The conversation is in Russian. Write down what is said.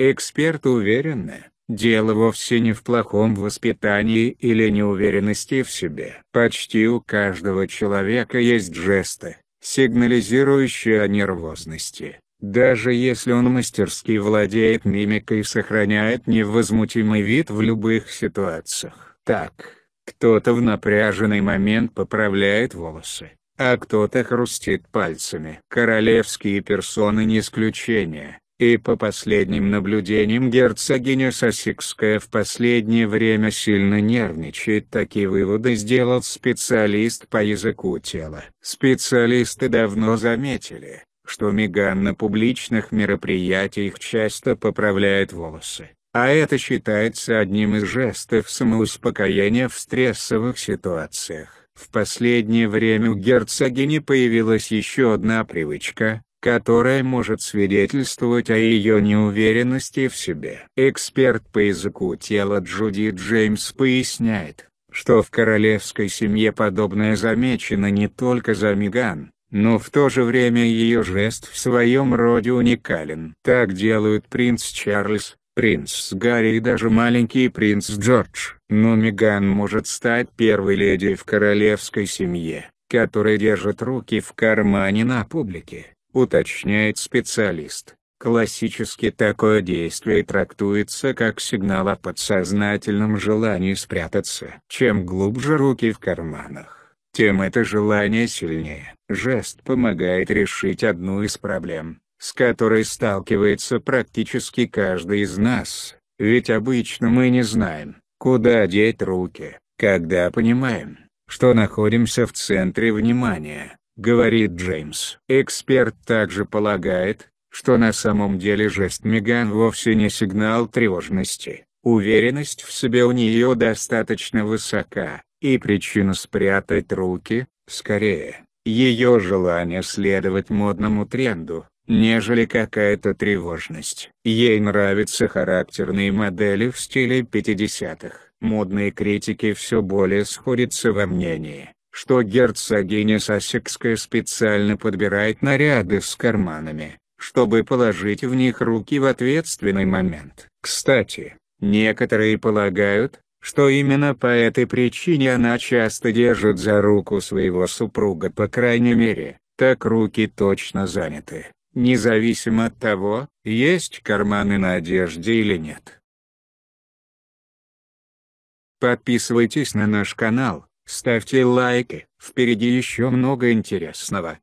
Эксперты уверены, дело вовсе не в плохом воспитании или неуверенности в себе. Почти у каждого человека есть жесты, сигнализирующие о нервозности. Даже если он мастерски владеет мимикой и сохраняет невозмутимый вид в любых ситуациях. Так, кто-то в напряженный момент поправляет волосы, а кто-то хрустит пальцами. Королевские персоны не исключение. И по последним наблюдениям герцогиня Сосикская в последнее время сильно нервничает. Такие выводы сделал специалист по языку тела. Специалисты давно заметили, что Меган на публичных мероприятиях часто поправляет волосы. А это считается одним из жестов самоуспокоения в стрессовых ситуациях. В последнее время у герцогини появилась еще одна привычка, которая может свидетельствовать о ее неуверенности в себе. Эксперт по языку тела Джуди Джеймс поясняет, что в королевской семье подобное замечено не только за Меган, но в то же время ее жест в своем роде уникален. Так делают принц Чарльз, принц Гарри и даже маленький принц Джордж. Но Меган может стать первой леди в королевской семье, которая держит руки в кармане на публике уточняет специалист. Классически такое действие трактуется как сигнал о подсознательном желании спрятаться. Чем глубже руки в карманах, тем это желание сильнее. Жест помогает решить одну из проблем, с которой сталкивается практически каждый из нас, ведь обычно мы не знаем, куда деть руки, когда понимаем, что находимся в центре внимания говорит Джеймс. Эксперт также полагает, что на самом деле жест Меган вовсе не сигнал тревожности. Уверенность в себе у нее достаточно высока, и причина спрятать руки, скорее, ее желание следовать модному тренду, нежели какая-то тревожность. Ей нравятся характерные модели в стиле 50-х. Модные критики все более сходятся во мнении, что герцогиня Сассекская специально подбирает наряды с карманами, чтобы положить в них руки в ответственный момент. Кстати, некоторые полагают, что именно по этой причине она часто держит за руку своего супруга по крайней мере, так руки точно заняты, независимо от того, есть карманы на одежде или нет. Подписывайтесь на наш канал, Ставьте лайки, впереди еще много интересного.